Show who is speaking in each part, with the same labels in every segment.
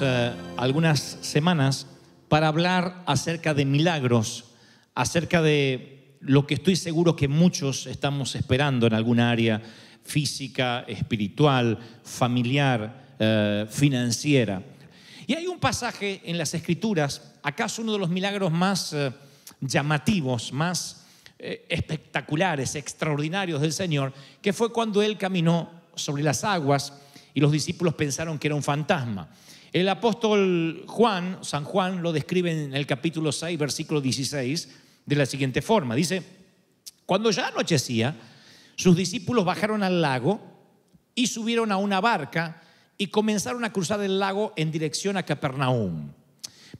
Speaker 1: Eh, algunas semanas para hablar acerca de milagros, acerca de lo que estoy seguro que muchos estamos esperando en alguna área física, espiritual, familiar, eh, financiera. Y hay un pasaje en las Escrituras, acaso uno de los milagros más eh, llamativos, más espectaculares, extraordinarios del Señor, que fue cuando Él caminó sobre las aguas y los discípulos pensaron que era un fantasma. El apóstol Juan, San Juan, lo describe en el capítulo 6, versículo 16, de la siguiente forma. Dice, cuando ya anochecía, sus discípulos bajaron al lago y subieron a una barca y comenzaron a cruzar el lago en dirección a Capernaum.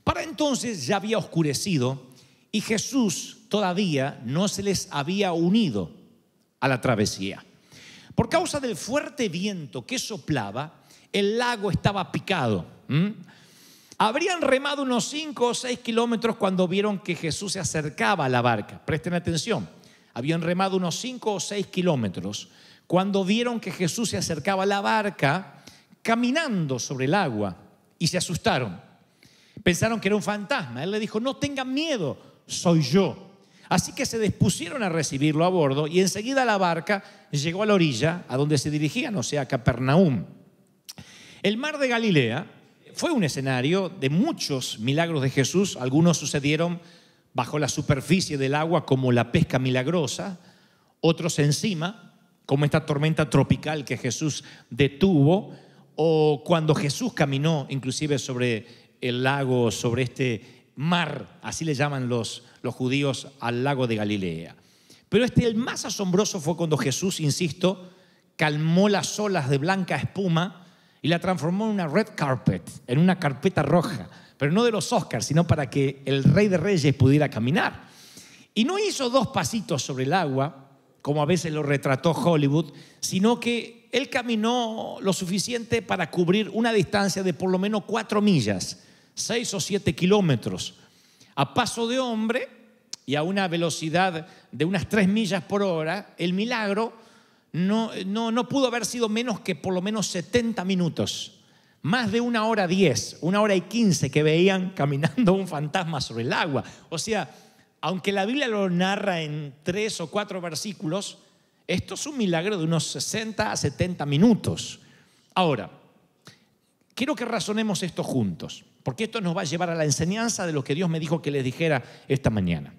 Speaker 1: Para entonces ya había oscurecido y Jesús todavía no se les había unido a la travesía. Por causa del fuerte viento que soplaba, el lago estaba picado ¿Mm? Habrían remado unos 5 o 6 kilómetros cuando vieron que Jesús se acercaba a la barca. Presten atención. Habían remado unos 5 o 6 kilómetros cuando vieron que Jesús se acercaba a la barca caminando sobre el agua y se asustaron. Pensaron que era un fantasma. Él le dijo, no tengan miedo, soy yo. Así que se dispusieron a recibirlo a bordo y enseguida la barca llegó a la orilla a donde se dirigían, o sea, a Capernaum. El mar de Galilea fue un escenario de muchos milagros de Jesús. Algunos sucedieron bajo la superficie del agua como la pesca milagrosa, otros encima, como esta tormenta tropical que Jesús detuvo, o cuando Jesús caminó inclusive sobre el lago, sobre este mar, así le llaman los, los judíos al lago de Galilea. Pero este, el más asombroso fue cuando Jesús, insisto, calmó las olas de blanca espuma, y la transformó en una red carpet, en una carpeta roja, pero no de los Oscars, sino para que el rey de reyes pudiera caminar. Y no hizo dos pasitos sobre el agua, como a veces lo retrató Hollywood, sino que él caminó lo suficiente para cubrir una distancia de por lo menos cuatro millas, seis o siete kilómetros, a paso de hombre y a una velocidad de unas tres millas por hora. El milagro no, no, no pudo haber sido menos que por lo menos 70 minutos. Más de una hora diez, una hora y quince que veían caminando un fantasma sobre el agua. O sea, aunque la Biblia lo narra en tres o cuatro versículos, esto es un milagro de unos 60 a 70 minutos. Ahora, quiero que razonemos esto juntos, porque esto nos va a llevar a la enseñanza de lo que Dios me dijo que les dijera esta mañana.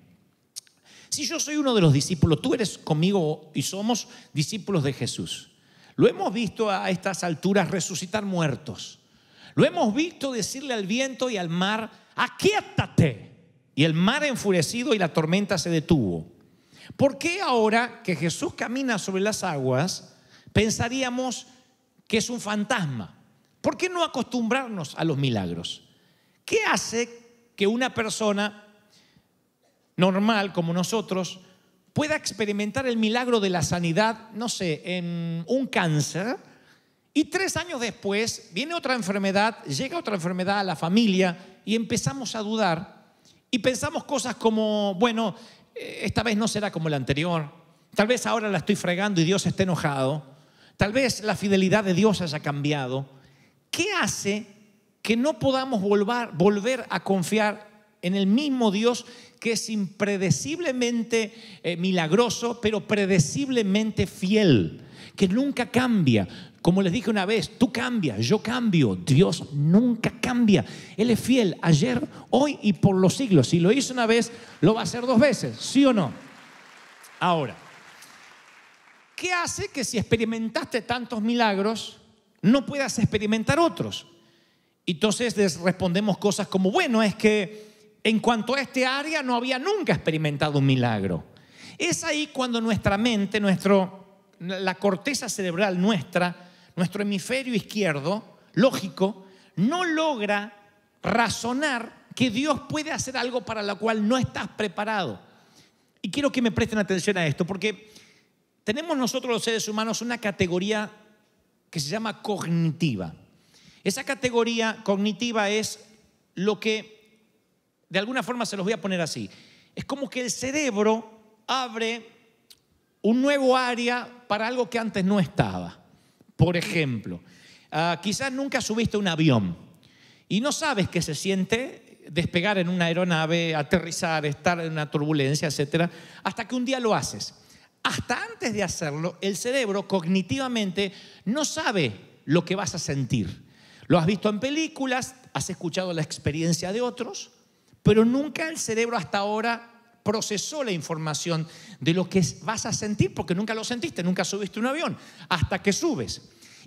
Speaker 1: Si yo soy uno de los discípulos, tú eres conmigo y somos discípulos de Jesús. Lo hemos visto a estas alturas resucitar muertos. Lo hemos visto decirle al viento y al mar, ¡Aquiétate! Y el mar enfurecido y la tormenta se detuvo. ¿Por qué ahora que Jesús camina sobre las aguas pensaríamos que es un fantasma? ¿Por qué no acostumbrarnos a los milagros? ¿Qué hace que una persona normal como nosotros pueda experimentar el milagro de la sanidad, no sé, en un cáncer, y tres años después viene otra enfermedad, llega otra enfermedad a la familia y empezamos a dudar y pensamos cosas como, bueno, eh, esta vez no será como la anterior, tal vez ahora la estoy fregando y Dios esté enojado, tal vez la fidelidad de Dios haya cambiado. ¿Qué hace que no podamos volver, volver a confiar en el mismo Dios que es impredeciblemente eh, milagroso, pero predeciblemente fiel, que nunca cambia. Como les dije una vez, tú cambias, yo cambio, Dios nunca cambia. Él es fiel ayer, hoy y por los siglos. Si lo hizo una vez, lo va a hacer dos veces, ¿sí o no? Ahora, ¿qué hace que si experimentaste tantos milagros, no puedas experimentar otros? Entonces les respondemos cosas como, bueno, es que en cuanto a este área no había nunca experimentado un milagro. Es ahí cuando nuestra mente, nuestro, la corteza cerebral nuestra, nuestro hemisferio izquierdo, lógico, no logra razonar que Dios puede hacer algo para lo cual no estás preparado. Y quiero que me presten atención a esto, porque tenemos nosotros los seres humanos una categoría que se llama cognitiva. Esa categoría cognitiva es lo que de alguna forma se los voy a poner así. Es como que el cerebro abre un nuevo área para algo que antes no estaba. Por ejemplo, ah, quizás nunca subiste un avión y no sabes qué se siente despegar en una aeronave, aterrizar, estar en una turbulencia, etcétera, hasta que un día lo haces. Hasta antes de hacerlo, el cerebro cognitivamente no sabe lo que vas a sentir. Lo has visto en películas, has escuchado la experiencia de otros, pero nunca el cerebro hasta ahora procesó la información de lo que vas a sentir, porque nunca lo sentiste, nunca subiste un avión, hasta que subes.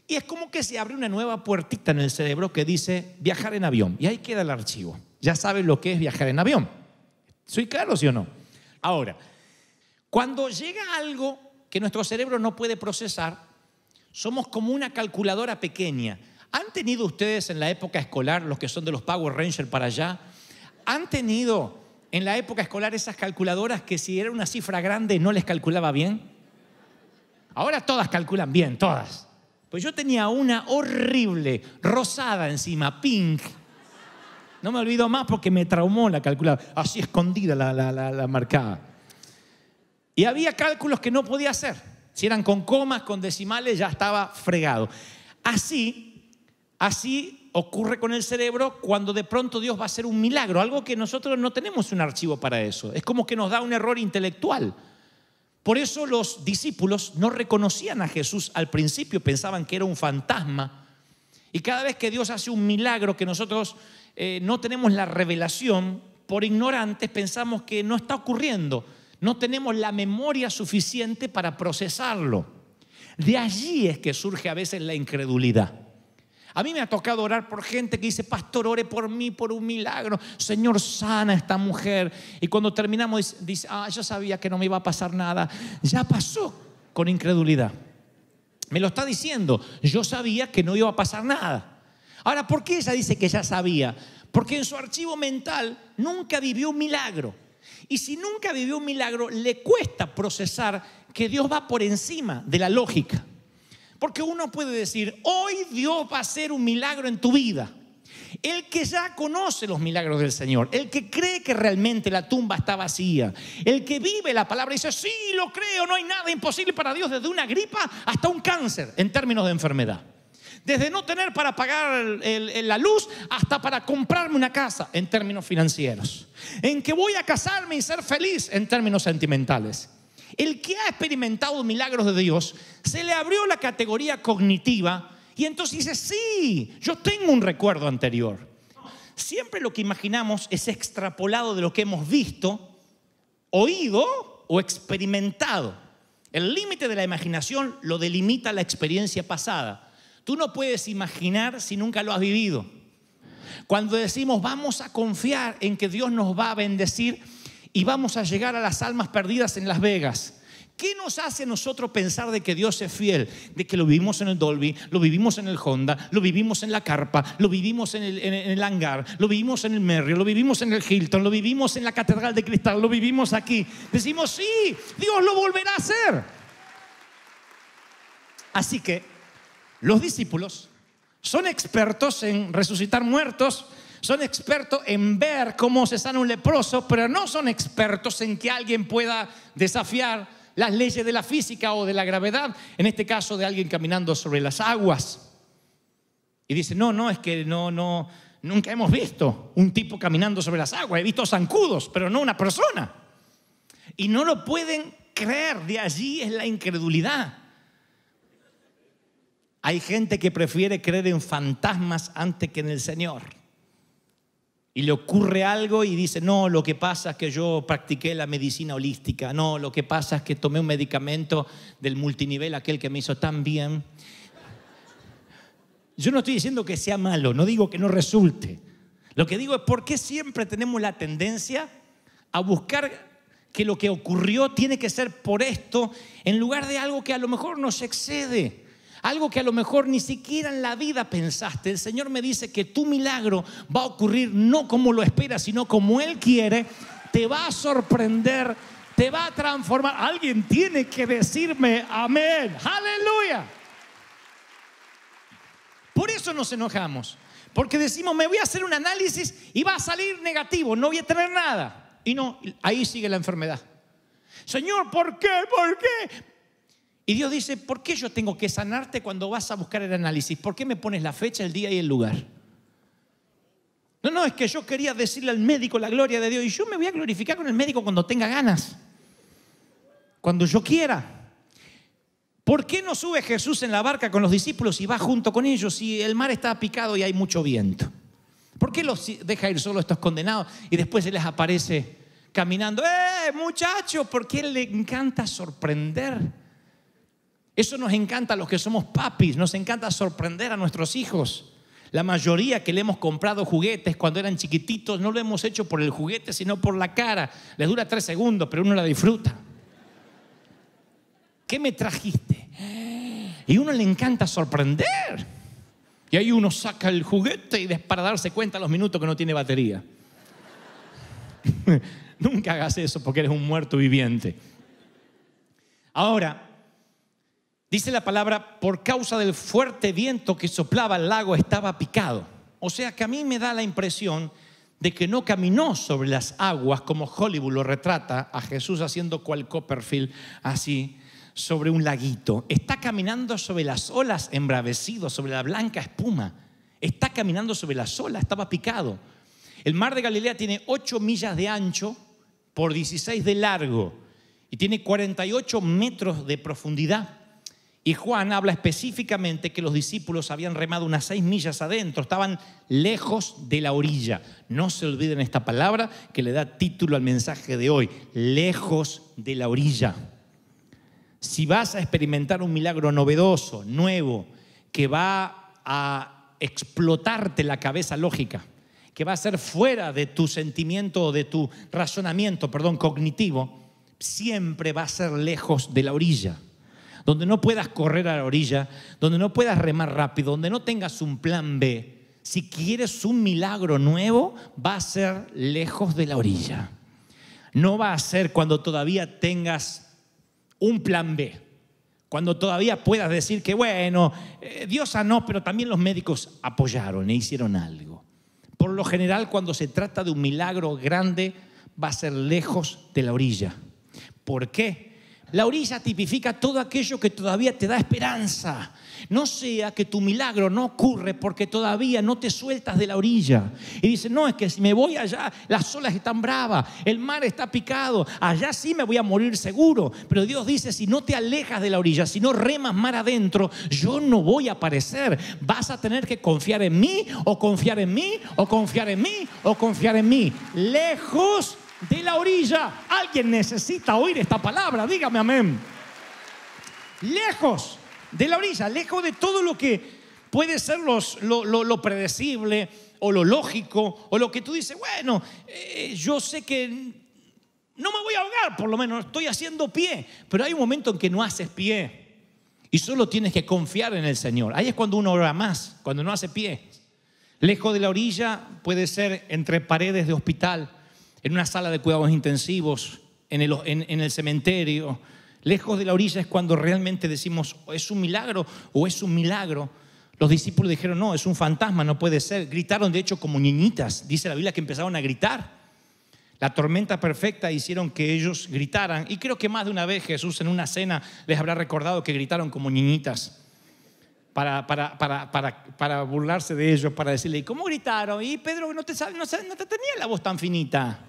Speaker 1: Y es como que se abre una nueva puertita en el cerebro que dice viajar en avión. Y ahí queda el archivo. Ya sabes lo que es viajar en avión. ¿Soy claro, sí o no? Ahora, cuando llega algo que nuestro cerebro no puede procesar, somos como una calculadora pequeña. ¿Han tenido ustedes en la época escolar, los que son de los Power Rangers para allá, ¿Han tenido en la época escolar esas calculadoras que si era una cifra grande no les calculaba bien? Ahora todas calculan bien, todas. Pues yo tenía una horrible, rosada encima, pink. No me olvido más porque me traumó la calculadora, así escondida la, la, marcada. Y había cálculos que no podía hacer. Si eran con comas, con decimales, ya estaba fregado. Así, así ocurre con el cerebro cuando de pronto Dios va a hacer un milagro, algo que nosotros no tenemos un archivo para eso. Es como que nos da un error intelectual. Por eso los discípulos no reconocían a Jesús al principio, pensaban que era un fantasma. Y cada vez que Dios hace un milagro que nosotros eh, no tenemos la revelación, por ignorantes pensamos que no está ocurriendo, no tenemos la memoria suficiente para procesarlo. De allí es que surge a veces la incredulidad. A mí me ha tocado orar por gente que dice, pastor, ore por mí, por un milagro. Señor, sana esta mujer. Y cuando terminamos, dice, ah, yo sabía que no me iba a pasar nada. Ya pasó con incredulidad. Me lo está diciendo, yo sabía que no iba a pasar nada. Ahora, ¿por qué ella dice que ya sabía? Porque en su archivo mental nunca vivió un milagro. Y si nunca vivió un milagro, le cuesta procesar que Dios va por encima de la lógica. Porque uno puede decir, hoy Dios va a hacer un milagro en tu vida. El que ya conoce los milagros del Señor, el que cree que realmente la tumba está vacía, el que vive la palabra y dice, sí, lo creo, no hay nada imposible para Dios, desde una gripa hasta un cáncer en términos de enfermedad. Desde no tener para pagar la luz hasta para comprarme una casa en términos financieros. En que voy a casarme y ser feliz en términos sentimentales. El que ha experimentado milagros de Dios, se le abrió la categoría cognitiva y entonces dice, sí, yo tengo un recuerdo anterior. Siempre lo que imaginamos es extrapolado de lo que hemos visto, oído o experimentado. El límite de la imaginación lo delimita la experiencia pasada. Tú no puedes imaginar si nunca lo has vivido. Cuando decimos vamos a confiar en que Dios nos va a bendecir, y vamos a llegar a las almas perdidas en Las Vegas. ¿Qué nos hace a nosotros pensar de que Dios es fiel? De que lo vivimos en el Dolby, lo vivimos en el Honda, lo vivimos en la carpa, lo vivimos en el, hangar, lo vivimos en el Merrio, lo vivimos en el Hilton, lo vivimos en la Catedral de Cristal, lo vivimos aquí. Decimos, sí, Dios lo volverá a hacer. Así que los discípulos son expertos en resucitar muertos, son expertos en ver cómo se sana un leproso, pero no son expertos en que alguien pueda desafiar las leyes de la física o de la gravedad, en este caso de alguien caminando sobre las aguas. Y dice, no, no, es que no, no, nunca hemos visto un tipo caminando sobre las aguas, he visto zancudos, pero no una persona. Y no lo pueden creer, de allí es la incredulidad. Hay gente que prefiere creer en fantasmas antes que en el Señor y le ocurre algo y dice, no, lo que pasa es que yo practiqué la medicina holística, no, lo que pasa es que tomé un medicamento del multinivel, aquel que me hizo tan bien. Yo no estoy diciendo que sea malo, no digo que no resulte. Lo que digo es por qué siempre tenemos la tendencia a buscar que lo que ocurrió tiene que ser por esto, en lugar de algo que a lo mejor nos excede. Algo que a lo mejor ni siquiera en la vida pensaste. El Señor me dice que tu milagro va a ocurrir no como lo esperas, sino como Él quiere. Te va a sorprender, te va a transformar. Alguien tiene que decirme amén. Aleluya. Por eso nos enojamos. Porque decimos, me voy a hacer un análisis y va a salir negativo, no voy a tener nada. Y no, ahí sigue la enfermedad. Señor, ¿por qué? ¿Por qué? Y Dios dice, ¿por qué yo tengo que sanarte cuando vas a buscar el análisis? ¿Por qué me pones la fecha, el día y el lugar? No, no, es que yo quería decirle al médico la gloria de Dios y yo me voy a glorificar con el médico cuando tenga ganas, cuando yo quiera. ¿Por qué no sube Jesús en la barca con los discípulos y va junto con ellos si el mar está picado y hay mucho viento? ¿Por qué los deja ir solo estos condenados y después se les aparece caminando? ¡Eh, muchachos! ¿Por qué le encanta sorprender? Eso nos encanta a los que somos papis, nos encanta sorprender a nuestros hijos. La mayoría que le hemos comprado juguetes cuando eran chiquititos no lo hemos hecho por el juguete, sino por la cara. Les dura tres segundos, pero uno la disfruta. ¿Qué me trajiste? Y uno le encanta sorprender. Y ahí uno saca el juguete y para darse cuenta los minutos que no tiene batería. Nunca hagas eso porque eres un muerto viviente. Ahora, Dice la palabra, por causa del fuerte viento que soplaba el lago estaba picado. O sea que a mí me da la impresión de que no caminó sobre las aguas como Hollywood lo retrata a Jesús haciendo cual Copperfield así sobre un laguito. Está caminando sobre las olas embravecido, sobre la blanca espuma. Está caminando sobre las olas, estaba picado. El mar de Galilea tiene 8 millas de ancho por 16 de largo y tiene 48 metros de profundidad. Y Juan habla específicamente que los discípulos habían remado unas seis millas adentro, estaban lejos de la orilla. No se olviden esta palabra que le da título al mensaje de hoy, lejos de la orilla. Si vas a experimentar un milagro novedoso, nuevo, que va a explotarte la cabeza lógica, que va a ser fuera de tu sentimiento o de tu razonamiento, perdón, cognitivo, siempre va a ser lejos de la orilla donde no puedas correr a la orilla, donde no puedas remar rápido, donde no tengas un plan B, si quieres un milagro nuevo, va a ser lejos de la orilla. No va a ser cuando todavía tengas un plan B, cuando todavía puedas decir que, bueno, eh, Dios sanó, pero también los médicos apoyaron e hicieron algo. Por lo general, cuando se trata de un milagro grande, va a ser lejos de la orilla. ¿Por qué? La orilla tipifica todo aquello que todavía te da esperanza. No sea que tu milagro no ocurre porque todavía no te sueltas de la orilla. Y dice, no, es que si me voy allá, las olas están bravas, el mar está picado, allá sí me voy a morir seguro. Pero Dios dice, si no te alejas de la orilla, si no remas mar adentro, yo no voy a aparecer. Vas a tener que confiar en mí, o confiar en mí, o confiar en mí, o confiar en mí. Lejos de la orilla. Alguien necesita oír esta palabra, dígame amén. Lejos de la orilla, lejos de todo lo que puede ser lo, predecible o lo lógico o lo que tú dices, bueno, eh, yo sé que no me voy a ahogar, por lo menos estoy haciendo pie, pero hay un momento en que no haces pie y solo tienes que confiar en el Señor. Ahí es cuando uno ora más, cuando no hace pie. Lejos de la orilla puede ser entre paredes de hospital, en una sala de cuidados intensivos, en el, cementerio, lejos de la orilla es cuando realmente decimos, es un milagro o es un milagro. Los discípulos dijeron, no, es un fantasma, no puede ser. Gritaron, de hecho, como niñitas. Dice la Biblia que empezaron a gritar. La tormenta perfecta hicieron que ellos gritaran. Y creo que más de una vez Jesús en una cena les habrá recordado que gritaron como niñitas. Para, para, para, burlarse de ellos, para decirle, cómo gritaron? Y Pedro, no te, no te tenía la voz tan finita.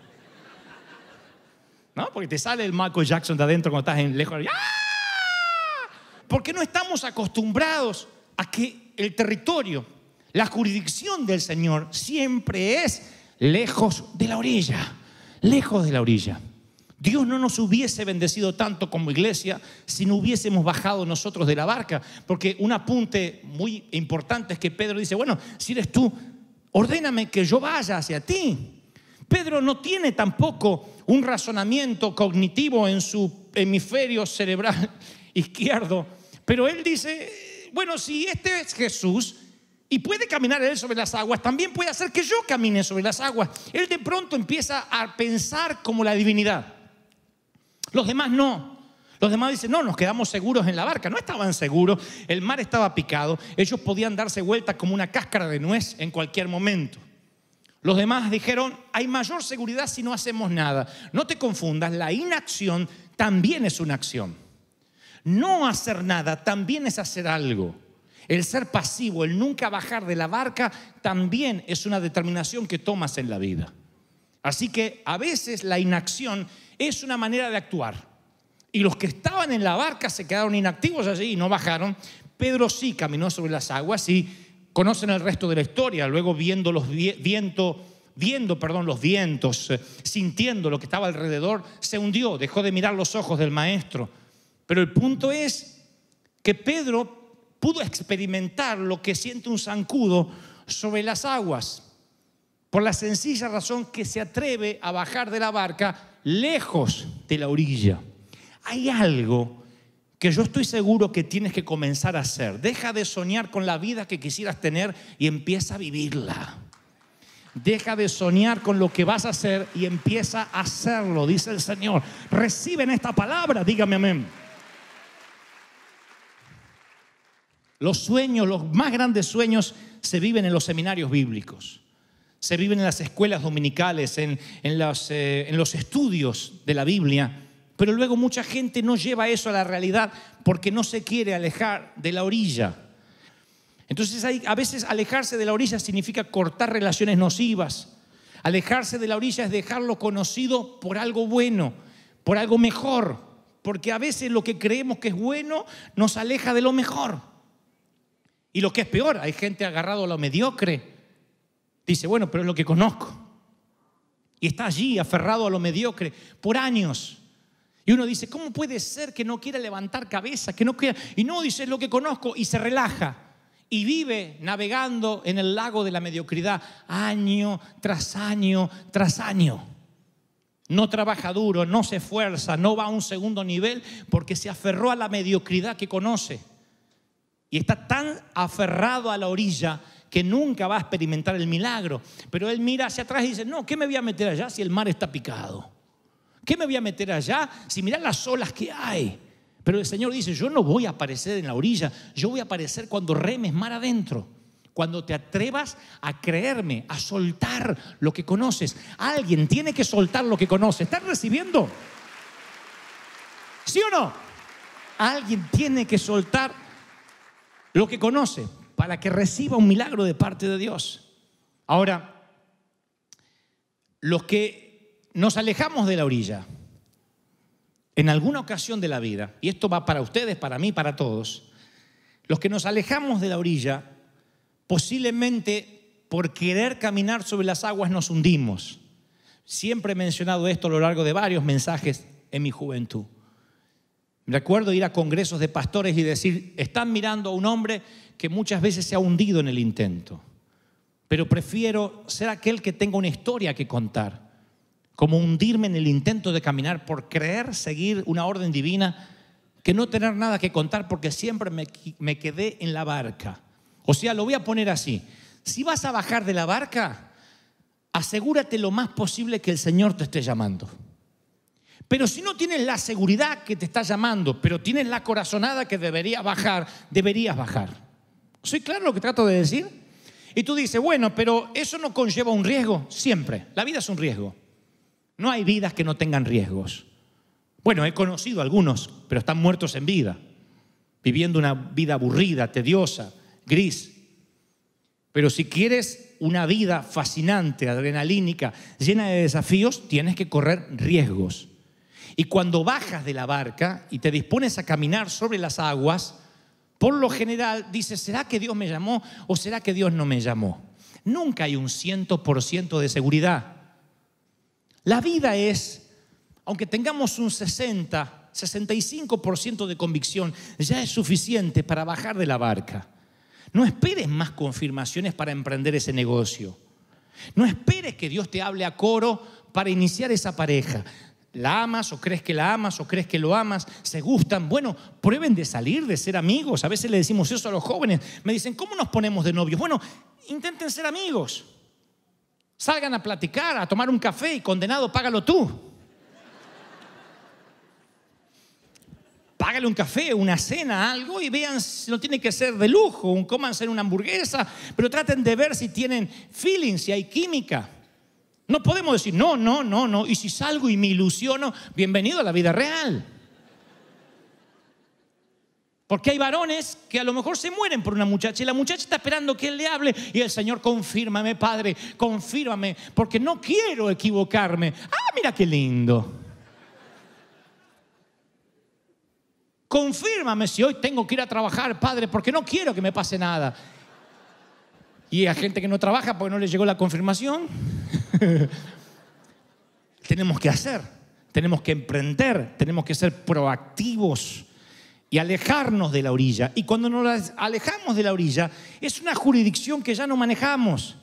Speaker 1: Porque te sale el Michael Jackson de adentro cuando estás en lejos. orilla ¡ah! Porque no estamos acostumbrados a que el territorio, la jurisdicción del Señor siempre es lejos de la orilla, lejos de la orilla. Dios no nos hubiese bendecido tanto como iglesia si no hubiésemos bajado nosotros de la barca, porque un apunte muy importante es que Pedro dice, bueno, si eres tú, ordéname que yo vaya hacia ti. Pedro no tiene tampoco un razonamiento cognitivo en su hemisferio cerebral izquierdo, pero él dice, bueno, si este es Jesús, y puede caminar él sobre las aguas, también puede hacer que yo camine sobre las aguas. Él de pronto empieza a pensar como la divinidad. Los demás no. Los demás dicen, no, nos quedamos seguros en la barca. No estaban seguros, el mar estaba picado, ellos podían darse vuelta como una cáscara de nuez en cualquier momento. Los demás dijeron, hay mayor seguridad si no hacemos nada. No te confundas, la inacción también es una acción. No hacer nada también es hacer algo. El ser pasivo, el nunca bajar de la barca, también es una determinación que tomas en la vida. Así que a veces la inacción es una manera de actuar. Y los que estaban en la barca se quedaron inactivos allí y no bajaron. Pedro sí caminó sobre las aguas y Conocen el resto de la historia, luego viendo los vientos, viendo, perdón, los vientos, eh, sintiendo lo que estaba alrededor, se hundió, dejó de mirar los ojos del maestro. Pero el punto es que Pedro pudo experimentar lo que siente un zancudo sobre las aguas, por la sencilla razón que se atreve a bajar de la barca lejos de la orilla. Hay algo que yo estoy seguro que tienes que comenzar a hacer. Deja de soñar con la vida que quisieras tener y empieza a vivirla. Deja de soñar con lo que vas a hacer y empieza a hacerlo, dice el Señor. Reciben esta palabra, dígame amén. Los sueños, los más grandes sueños se viven en los seminarios bíblicos, se viven en las escuelas dominicales, en, en eh, los estudios de la Biblia pero luego mucha gente no lleva eso a la realidad porque no se quiere alejar de la orilla. Entonces a veces alejarse de la orilla significa cortar relaciones nocivas. Alejarse de la orilla es dejarlo conocido por algo bueno, por algo mejor. Porque a veces lo que creemos que es bueno nos aleja de lo mejor. Y lo que es peor, hay gente agarrado a lo mediocre. Dice, bueno, pero es lo que conozco. Y está allí, aferrado a lo mediocre, por años. Y uno dice, ¿cómo puede ser que no quiera levantar cabeza? Que no quiera? Y no, dice, es lo que conozco y se relaja. Y vive navegando en el lago de la mediocridad año tras año tras año. No trabaja duro, no se esfuerza, no va a un segundo nivel porque se aferró a la mediocridad que conoce. Y está tan aferrado a la orilla que nunca va a experimentar el milagro. Pero él mira hacia atrás y dice, no, ¿qué me voy a meter allá si el mar está picado? qué me voy a meter allá si miran las olas que hay? Pero el Señor dice, yo no voy a aparecer en la orilla, yo voy a aparecer cuando remes mar adentro, cuando te atrevas a creerme, a soltar lo que conoces. Alguien tiene que soltar lo que conoce. ¿Estás recibiendo? ¿Sí o no? Alguien tiene que soltar lo que conoce para que reciba un milagro de parte de Dios. Ahora, los que nos alejamos de la orilla. En alguna ocasión de la vida, y esto va para ustedes, para mí, para todos, los que nos alejamos de la orilla, posiblemente por querer caminar sobre las aguas nos hundimos. Siempre he mencionado esto a lo largo de varios mensajes en mi juventud. Me acuerdo ir a congresos de pastores y decir, están mirando a un hombre que muchas veces se ha hundido en el intento, pero prefiero ser aquel que tenga una historia que contar como hundirme en el intento de caminar por creer, seguir una orden divina, que no tener nada que contar porque siempre me, me quedé en la barca. O sea, lo voy a poner así. Si vas a bajar de la barca, asegúrate lo más posible que el Señor te esté llamando. Pero si no tienes la seguridad que te está llamando, pero tienes la corazonada que deberías bajar, deberías bajar. ¿Soy claro lo que trato de decir? Y tú dices, bueno, pero eso no conlleva un riesgo, siempre. La vida es un riesgo. No hay vidas que no tengan riesgos. Bueno, he conocido algunos, pero están muertos en vida, viviendo una vida aburrida, tediosa, gris. Pero si quieres una vida fascinante, adrenalínica, llena de desafíos, tienes que correr riesgos. Y cuando bajas de la barca y te dispones a caminar sobre las aguas, por lo general dices, ¿será que Dios me llamó o será que Dios no me llamó? Nunca hay un 100% de seguridad. La vida es, aunque tengamos un 60, 65% de convicción, ya es suficiente para bajar de la barca. No esperes más confirmaciones para emprender ese negocio. No esperes que Dios te hable a coro para iniciar esa pareja. La amas o crees que la amas o crees que lo amas, se gustan. Bueno, prueben de salir, de ser amigos. A veces le decimos eso a los jóvenes. Me dicen, ¿cómo nos ponemos de novios? Bueno, intenten ser amigos. Salgan a platicar, a tomar un café y condenado, págalo tú. Págale un café, una cena, algo y vean, si no tiene que ser de lujo, un, cómanse en una hamburguesa, pero traten de ver si tienen feeling, si hay química. No podemos decir, no, no, no, no, y si salgo y me ilusiono, bienvenido a la vida real. Porque hay varones que a lo mejor se mueren por una muchacha y la muchacha está esperando que él le hable y el Señor confírmame, Padre, confírmame, porque no quiero equivocarme. Ah, mira qué lindo. Confírmame si hoy tengo que ir a trabajar, Padre, porque no quiero que me pase nada. Y a gente que no trabaja porque no le llegó la confirmación. tenemos que hacer, tenemos que emprender, tenemos que ser proactivos y alejarnos de la orilla. Y cuando nos alejamos de la orilla, es una jurisdicción que ya no manejamos.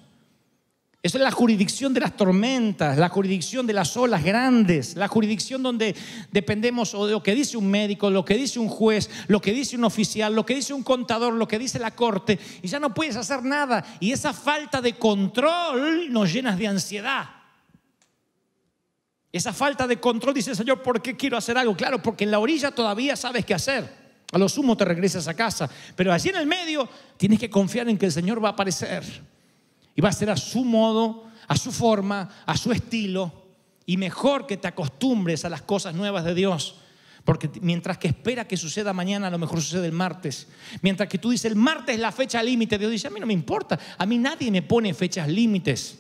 Speaker 1: es la jurisdicción de las tormentas, la jurisdicción de las olas grandes, la jurisdicción donde dependemos o de lo que dice un médico, lo que dice un juez, lo que dice un oficial, lo que dice un contador, lo que dice la corte, y ya no puedes hacer nada. Y esa falta de control nos llena de ansiedad. Esa falta de control dice, Señor, ¿por qué quiero hacer algo? Claro, porque en la orilla todavía sabes qué hacer. A lo sumo te regresas a casa. Pero así en el medio tienes que confiar en que el Señor va a aparecer. Y va a ser a su modo, a su forma, a su estilo. Y mejor que te acostumbres a las cosas nuevas de Dios. Porque mientras que espera que suceda mañana, a lo mejor sucede el martes. Mientras que tú dices, el martes es la fecha límite, Dios dice, a mí no me importa. A mí nadie me pone fechas límites.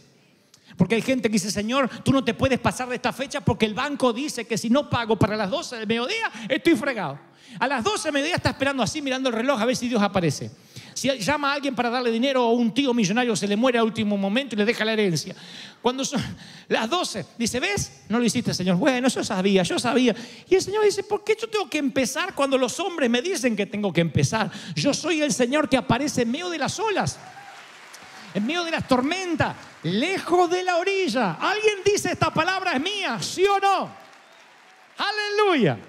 Speaker 1: Porque hay gente que dice, Señor, tú no te puedes pasar de esta fecha porque el banco dice que si no pago para las 12 del mediodía, estoy fregado. A las 12 del mediodía está esperando así, mirando el reloj, a ver si Dios aparece. Si llama a alguien para darle dinero o un tío millonario se le muere a último momento y le deja la herencia. Cuando son las 12, dice, ¿ves? No lo hiciste, Señor. Bueno, yo sabía, yo sabía. Y el Señor dice, ¿por qué yo tengo que empezar cuando los hombres me dicen que tengo que empezar? Yo soy el Señor que aparece en medio de las olas en medio de las tormentas, lejos de la orilla. ¿Alguien dice esta palabra es mía? ¿Sí o no? Aleluya.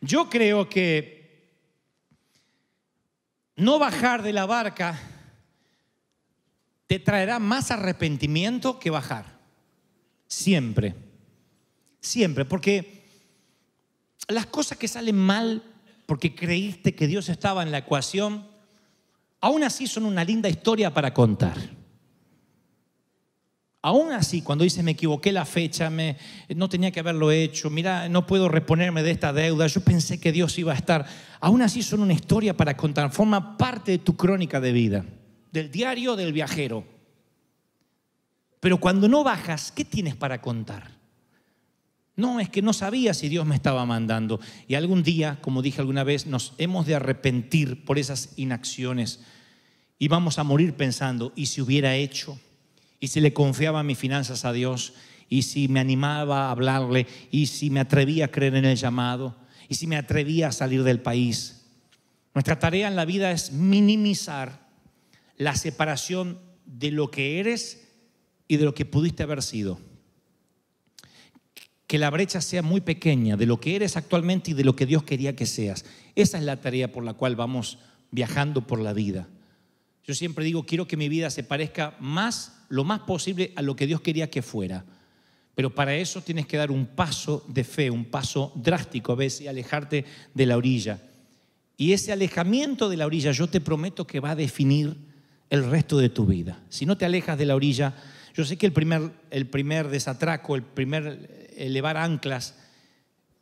Speaker 1: Yo creo que no bajar de la barca te traerá más arrepentimiento que bajar. Siempre. Siempre. Porque las cosas que salen mal porque creíste que Dios estaba en la ecuación, aún así son una linda historia para contar. Aún así, cuando dice me equivoqué la fecha, me, no tenía que haberlo hecho, mira, no puedo reponerme de esta deuda, yo pensé que Dios iba a estar. Aún así son una historia para contar, forma parte de tu crónica de vida, del diario del viajero. Pero cuando no bajas, ¿qué tienes para contar? No, es que no sabía si Dios me estaba mandando. Y algún día, como dije alguna vez, nos hemos de arrepentir por esas inacciones. Y vamos a morir pensando, ¿y si hubiera hecho? ¿Y si le confiaba mis finanzas a Dios? ¿Y si me animaba a hablarle? ¿Y si me atrevía a creer en el llamado? ¿Y si me atrevía a salir del país? Nuestra tarea en la vida es minimizar la separación de lo que eres y de lo que pudiste haber sido que la brecha sea muy pequeña de lo que eres actualmente y de lo que Dios quería que seas. Esa es la tarea por la cual vamos viajando por la vida. Yo siempre digo, quiero que mi vida se parezca más, lo más posible, a lo que Dios quería que fuera. Pero para eso tienes que dar un paso de fe, un paso drástico a veces, y alejarte de la orilla. Y ese alejamiento de la orilla yo te prometo que va a definir el resto de tu vida. Si no te alejas de la orilla, yo sé que el primer, el primer desatraco, el primer elevar anclas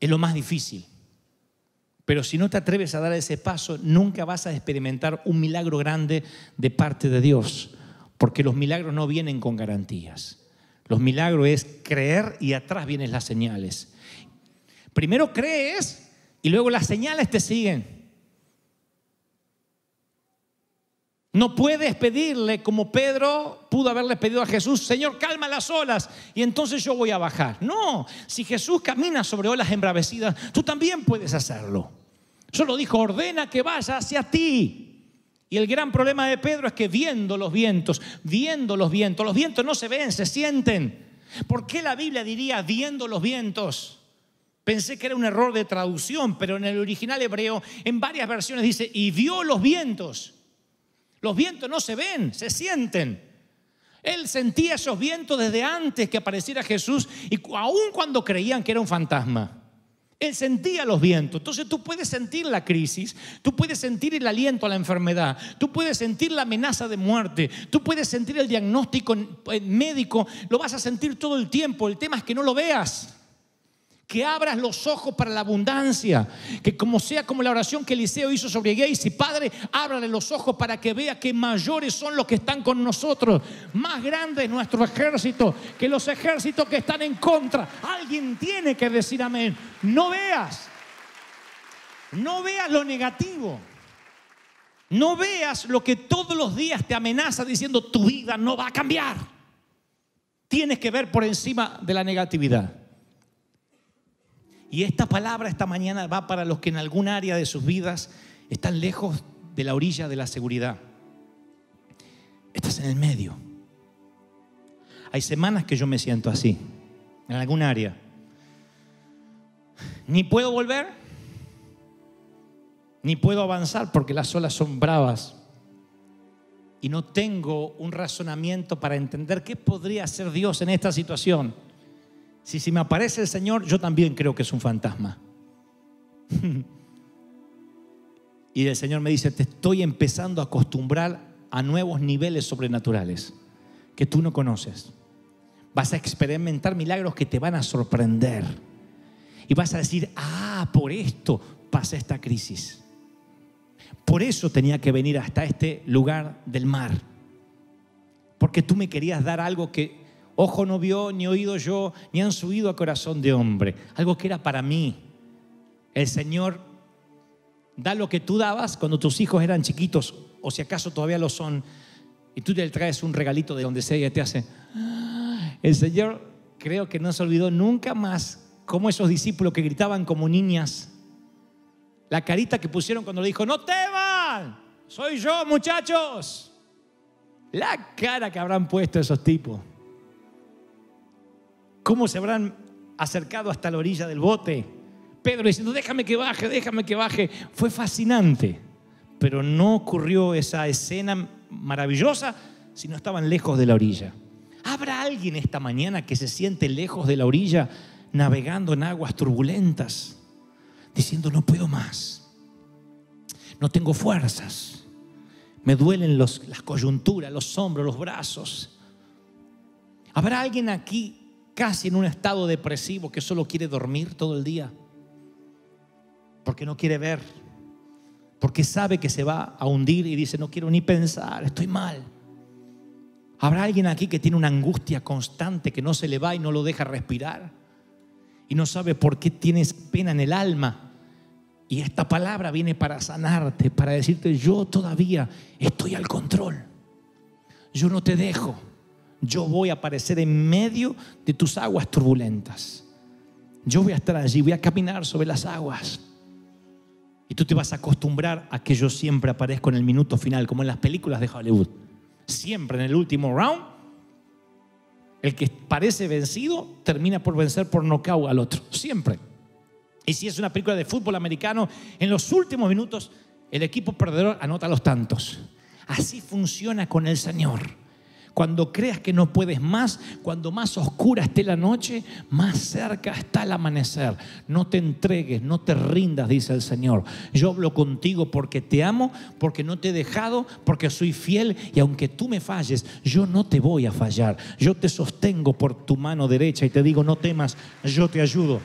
Speaker 1: es lo más difícil. Pero si no te atreves a dar ese paso, nunca vas a experimentar un milagro grande de parte de Dios, porque los milagros no vienen con garantías. Los milagros es creer y atrás vienen las señales. Primero crees y luego las señales te siguen. No puedes pedirle como Pedro pudo haberle pedido a Jesús, Señor, calma las olas y entonces yo voy a bajar. No, si Jesús camina sobre olas embravecidas, tú también puedes hacerlo. Solo dijo, ordena que vaya hacia ti. Y el gran problema de Pedro es que viendo los vientos, viendo los vientos, los vientos no se ven, se sienten. ¿Por qué la Biblia diría viendo los vientos? Pensé que era un error de traducción, pero en el original hebreo, en varias versiones dice, y vio los vientos. Los vientos no se ven, se sienten. Él sentía esos vientos desde antes que apareciera Jesús y aun cuando creían que era un fantasma. Él sentía los vientos. Entonces tú puedes sentir la crisis, tú puedes sentir el aliento a la enfermedad, tú puedes sentir la amenaza de muerte, tú puedes sentir el diagnóstico eh, médico, lo vas a sentir todo el tiempo. El tema es que no lo veas que abras los ojos para la abundancia, que como sea como la oración que Eliseo hizo sobre y Padre, ábrale los ojos para que vea que mayores son los que están con nosotros, más grande es nuestro ejército que los ejércitos que están en contra. Alguien tiene que decir amén. No veas, no veas lo negativo. No veas lo que todos los días te amenaza diciendo tu vida no va a cambiar. Tienes que ver por encima de la negatividad. Y esta palabra esta mañana va para los que en algún área de sus vidas están lejos de la orilla de la seguridad. Estás en el medio. Hay semanas que yo me siento así, en algún área. Ni puedo volver, ni puedo avanzar porque las olas son bravas. Y no tengo un razonamiento para entender qué podría hacer Dios en esta situación. Si, me aparece el Señor, yo también creo que es un fantasma. y el Señor me dice, te estoy empezando a acostumbrar a nuevos niveles sobrenaturales que tú no conoces. Vas a experimentar milagros que te van a sorprender. Y vas a decir, ah, por esto pasa esta crisis. Por eso tenía que venir hasta este lugar del mar. Porque tú me querías dar algo que ojo no vio, ni oído yo, ni han subido a corazón de hombre. Algo que era para mí. El Señor da lo que tú dabas cuando tus hijos eran chiquitos, o si acaso todavía lo son, y tú le traes un regalito de donde sea y te hace. Ah, el Señor creo que no se olvidó nunca más cómo esos discípulos que gritaban como niñas, la carita que pusieron cuando le dijo, no teman, soy yo muchachos. La cara que habrán puesto esos tipos. ¿Cómo se habrán acercado hasta la orilla del bote? Pedro diciendo, déjame que baje, déjame que baje. Fue fascinante, pero no ocurrió esa escena maravillosa si no estaban lejos de la orilla. ¿Habrá alguien esta mañana que se siente lejos de la orilla navegando en aguas turbulentas, diciendo, no puedo más, no tengo fuerzas, me duelen las coyunturas, los hombros, los brazos? ¿Habrá alguien aquí casi en un estado depresivo que solo quiere dormir todo el día, porque no quiere ver, porque sabe que se va a hundir y dice, no quiero ni pensar, estoy mal. Habrá alguien aquí que tiene una angustia constante que no se le va y no lo deja respirar y no sabe por qué tienes pena en el alma. Y esta palabra viene para sanarte, para decirte, yo todavía estoy al control. Yo no te dejo yo voy a aparecer en medio de tus aguas turbulentas. Yo voy a estar allí, voy a caminar sobre las aguas. Y tú te vas a acostumbrar a que yo siempre aparezco en el minuto final, como en las películas de Hollywood. Siempre en el último round, el que parece vencido termina por vencer por nocaut al otro. Siempre. Y si es una película de fútbol americano, en los últimos minutos el equipo perdedor anota los tantos. Así funciona con el Señor. Cuando creas que no puedes más, cuando más oscura esté la noche, más cerca está el amanecer. No te entregues, no te rindas, dice el Señor. Yo hablo contigo porque te amo, porque no te he dejado, porque soy fiel y aunque tú me falles, yo no te voy a fallar. Yo te sostengo por tu mano derecha y te digo, no temas, yo te ayudo.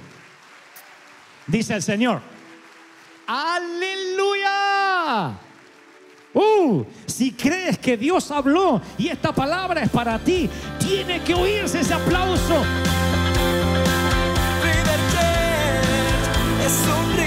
Speaker 1: Dice el Señor. Aleluya. Uh, si crees que Dios habló y esta palabra es para ti, tiene que oírse ese aplauso. es